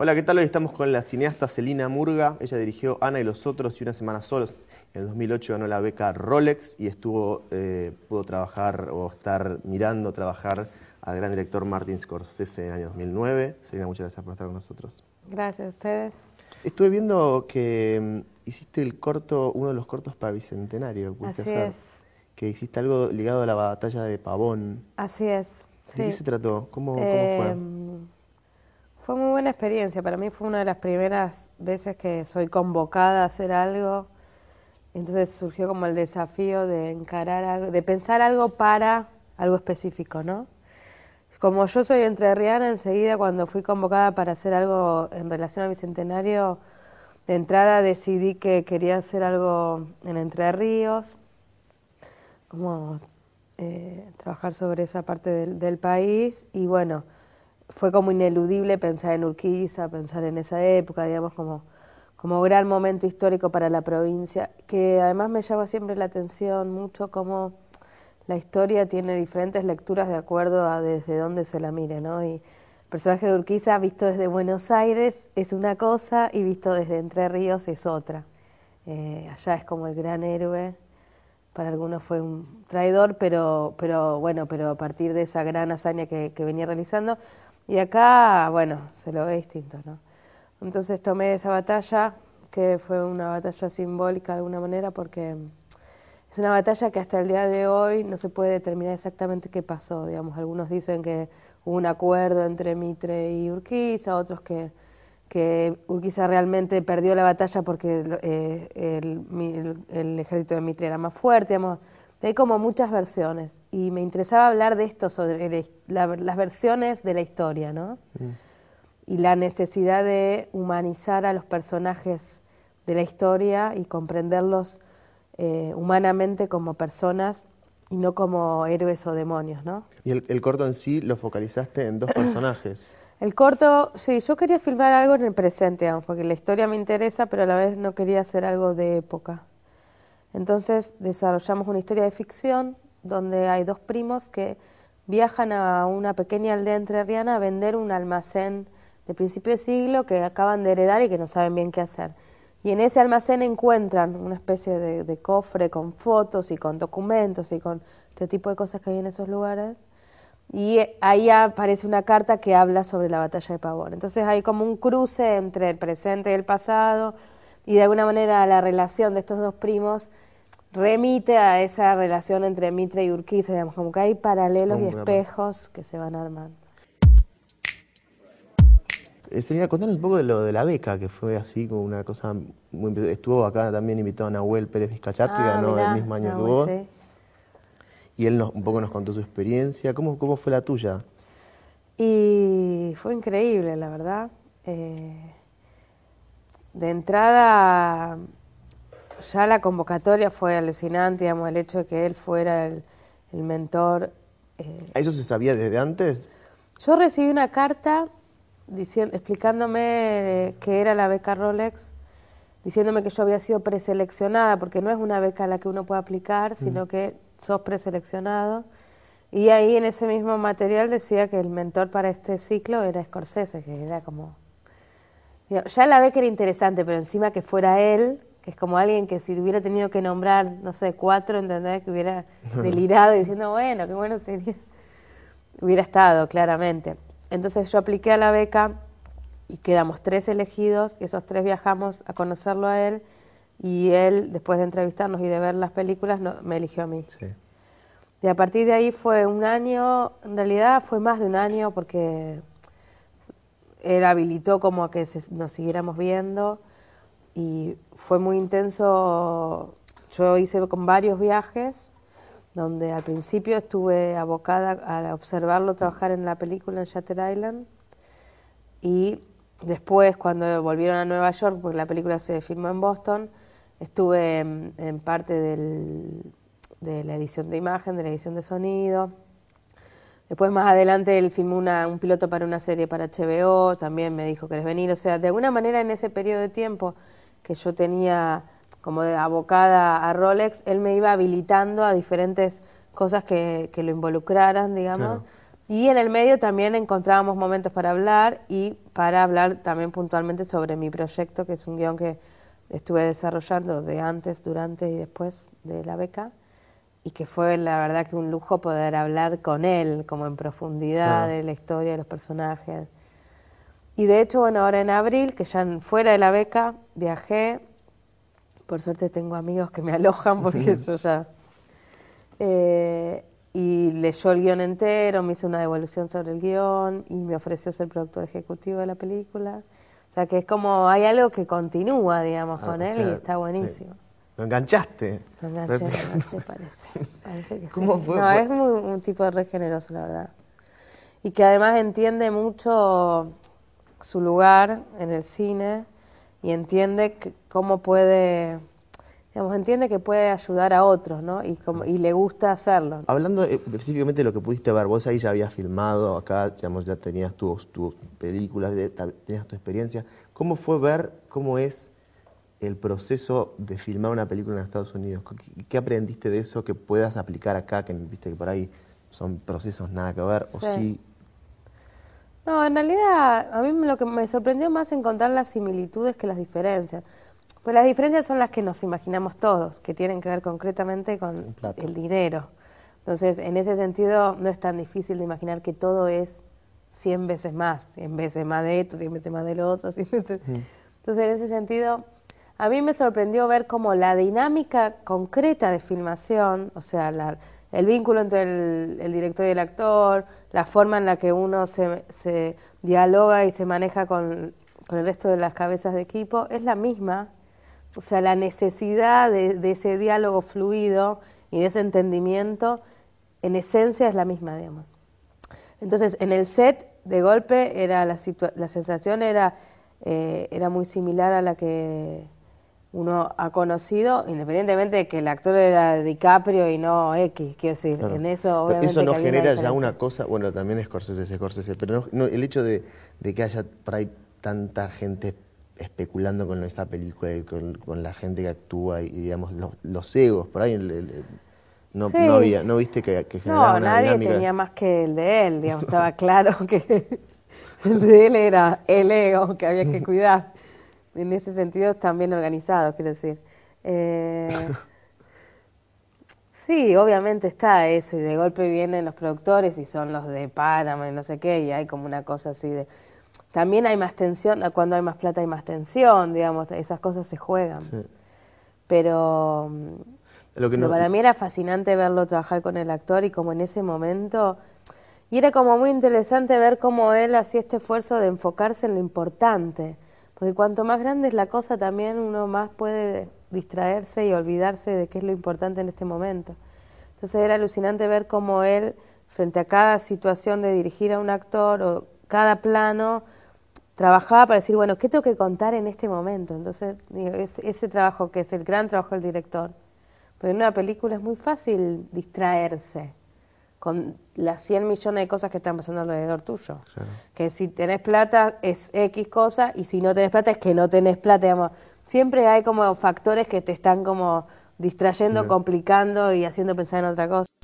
Hola, ¿qué tal? Hoy estamos con la cineasta Celina Murga. Ella dirigió Ana y los otros y Una semana solos. En el 2008 ganó la beca Rolex y estuvo, eh, pudo trabajar o estar mirando trabajar al gran director Martin Scorsese en el año 2009. Celina, muchas gracias por estar con nosotros. Gracias a ustedes. Estuve viendo que mm, hiciste el corto, uno de los cortos para Bicentenario. Así Que hiciste algo ligado a la batalla de Pavón. Así es. ¿De qué se trató? ¿Cómo, cómo fue? Eh, fue muy buena experiencia, para mí fue una de las primeras veces que soy convocada a hacer algo, entonces surgió como el desafío de encarar algo, de pensar algo para algo específico, ¿no? Como yo soy entrerriana, enseguida cuando fui convocada para hacer algo en relación al bicentenario, de entrada decidí que quería hacer algo en Entre Ríos, como eh, trabajar sobre esa parte del país y bueno, fue como ineludible pensar en Urquiza, pensar en esa época, digamos, como, como gran momento histórico para la provincia, que además me llama siempre la atención mucho cómo la historia tiene diferentes lecturas de acuerdo a desde dónde se la mire, ¿no? Y el personaje de Urquiza, visto desde Buenos Aires, es una cosa y visto desde Entre Ríos es otra. Eh, allá es como el gran héroe, para algunos fue un traidor, pero, pero bueno, pero a partir de esa gran hazaña que venía realizando, y acá, bueno, se lo ve distinto, ¿no? Entonces tomé esa batalla, que fue una batalla simbólica de alguna manera, porque es una batalla que hasta el día de hoy no se puede determinar exactamente qué pasó. Digamos, algunos dicen que hubo un acuerdo entre Mitre y Urquiza, otros que, que Urquiza realmente perdió la batalla porque eh, el, el, el ejército de Mitre era más fuerte. Digamos. Hay como muchas versiones y me interesaba hablar de esto, sobre las versiones de la historia, ¿no? Mm. Y la necesidad de humanizar a los personajes de la historia y comprenderlos eh, humanamente como personas y no como héroes o demonios, ¿no? Y el, el corto en sí lo focalizaste en dos personajes. el corto, sí, yo quería filmar algo en el presente, porque la historia me interesa, pero a la vez no quería hacer algo de época. Entonces desarrollamos una historia de ficción donde hay dos primos que viajan a una pequeña aldea entrerriana a vender un almacén de principio de siglo que acaban de heredar y que no saben bien qué hacer. Y en ese almacén encuentran una especie de, de cofre con fotos y con documentos y con este tipo de cosas que hay en esos lugares. Y ahí aparece una carta que habla sobre la batalla de Pavón. Entonces hay como un cruce entre el presente y el pasado, y de alguna manera la relación de estos dos primos remite a esa relación entre Mitre y Urquiza, digamos, como que hay paralelos y espejos que se van armando. Eh, contanos un poco de lo de la beca, que fue así como una cosa muy Estuvo acá también invitado a Nahuel Pérez Vizcachar, que ah, ganó el mismo año que vos. Y él un poco nos contó su experiencia. ¿Cómo, ¿Cómo fue la tuya? Y fue increíble, la verdad. Eh, de entrada ya la convocatoria fue alucinante, digamos, el hecho de que él fuera el, mentor. ¿A eh. ¿Eso se sabía desde antes? Yo recibí una carta diciendo, explicándome que era la beca Rolex, diciéndome que yo había sido preseleccionada, porque no es una beca a la que uno puede aplicar, mm. sino que sos preseleccionado. Y ahí en ese mismo material decía que el mentor para este ciclo era Scorsese, que era como ya la beca que era interesante, pero encima que fuera él, que es como alguien que si hubiera tenido que nombrar, no sé, cuatro, ¿entendés? Que hubiera delirado diciendo, bueno, qué bueno sería. Hubiera estado, claramente. Entonces yo apliqué a la beca y quedamos tres elegidos, y esos tres viajamos a conocerlo a él, y él, después de entrevistarnos y de ver las películas, me eligió a mí. Y a partir de ahí fue un año, en realidad fue más de un año, porque él habilitó como a que nos siguiéramos viendo y fue muy intenso. Yo hice con varios viajes donde al principio estuve abocada a observarlo trabajar en la película en Shutter Island y después cuando volvieron a Nueva York, porque la película se filmó en Boston, estuve en, parte de la edición de imagen, de la edición de sonido Después más adelante él filmó un piloto para una serie para HBO, también me dijo querés venir, o sea, de alguna manera en ese periodo de tiempo que yo tenía como de abocada a Rolex, él me iba habilitando a diferentes cosas que, lo involucraran, digamos. Y en el medio también encontrábamos momentos para hablar y para hablar también puntualmente sobre mi proyecto, que es un guión que estuve desarrollando de antes, durante y después de la beca y que fue la verdad que un lujo poder hablar con él, como en profundidad de la historia, de los personajes. Y de hecho, bueno, ahora en abril, que ya fuera de la beca, viajé. Por suerte tengo amigos que me alojan porque yo ya... Eh, y leyó el guión entero, me hizo una devolución sobre el guión y me ofreció ser productor ejecutivo de la película. O sea que es como, hay algo que continúa, digamos, ah, con él y está buenísimo. Lo enganchaste. Lo enganché, parece. parece que No, es un tipo re generoso, la verdad. Y que además entiende mucho su lugar en el cine y entiende cómo puede, digamos, entiende que puede ayudar a otros, ¿no? Y, le gusta hacerlo. Hablando eh, específicamente de lo que pudiste ver, vos ahí ya habías filmado, acá ya tenías tus, tus películas, tenías tu experiencia. ¿Cómo fue ver cómo es el proceso de filmar una película en Estados Unidos? ¿Qué, aprendiste de eso que puedas aplicar acá? Que viste que por ahí son procesos nada que ver, o sí. No, en realidad a mí lo que me sorprendió más encontrar las similitudes que las diferencias. Pues las diferencias son las que nos imaginamos todos, que tienen que ver concretamente con el dinero. Entonces, en ese sentido, no es tan difícil de imaginar que todo es 100 veces más, 100 veces más de esto, 100 veces más del otro, Entonces, en ese sentido, a mí me sorprendió ver cómo la dinámica concreta de filmación, o sea, el vínculo entre el, director y el actor, la forma en la que uno se, dialoga y se maneja con, el resto de las cabezas de equipo, es la misma. O sea, la necesidad de, ese diálogo fluido y de ese entendimiento, en esencia es la misma, digamos. Entonces, en el set, de golpe, era la, sensación eh, era muy similar a la que uno ha conocido, independientemente de que el actor era DiCaprio y no X, quiero decir, en eso eso no genera ya una cosa, bueno, también Scorsese es Scorsese, pero no, el hecho de, que haya por ahí tanta gente especulando con esa película y con, la gente que actúa y, digamos, los, los, egos, por ahí... no, había, no viste que, que generaba No, nadie tenía más que el de él, digamos, estaba claro que el de él era el ego que había que cuidar en ese sentido están bien organizados, quiero decir. Eh, sí, obviamente está eso, y de golpe vienen los productores y son los de Panamá y no sé qué, y hay como una cosa así de... También hay más tensión, cuando hay más plata hay más tensión, digamos, esas cosas se juegan. Pero, Lo pero para mí era fascinante verlo trabajar con el actor y como en ese momento... Y era como muy interesante ver cómo él hacía este esfuerzo de enfocarse en lo importante porque cuanto más grande es la cosa, también uno más puede distraerse y olvidarse de qué es lo importante en este momento. Entonces era alucinante ver cómo él, frente a cada situación de dirigir a un actor o cada plano, trabajaba para decir, bueno, ¿qué tengo que contar en este momento? Entonces, es, ese trabajo que es el gran trabajo del director. Pero en una película es muy fácil distraerse con las 100 millones de cosas que están pasando alrededor tuyo. Que si tenés plata es X cosa y si no tenés plata es que no tenés plata. Siempre hay como factores que te están como distrayendo, complicando y haciendo pensar en otra cosa.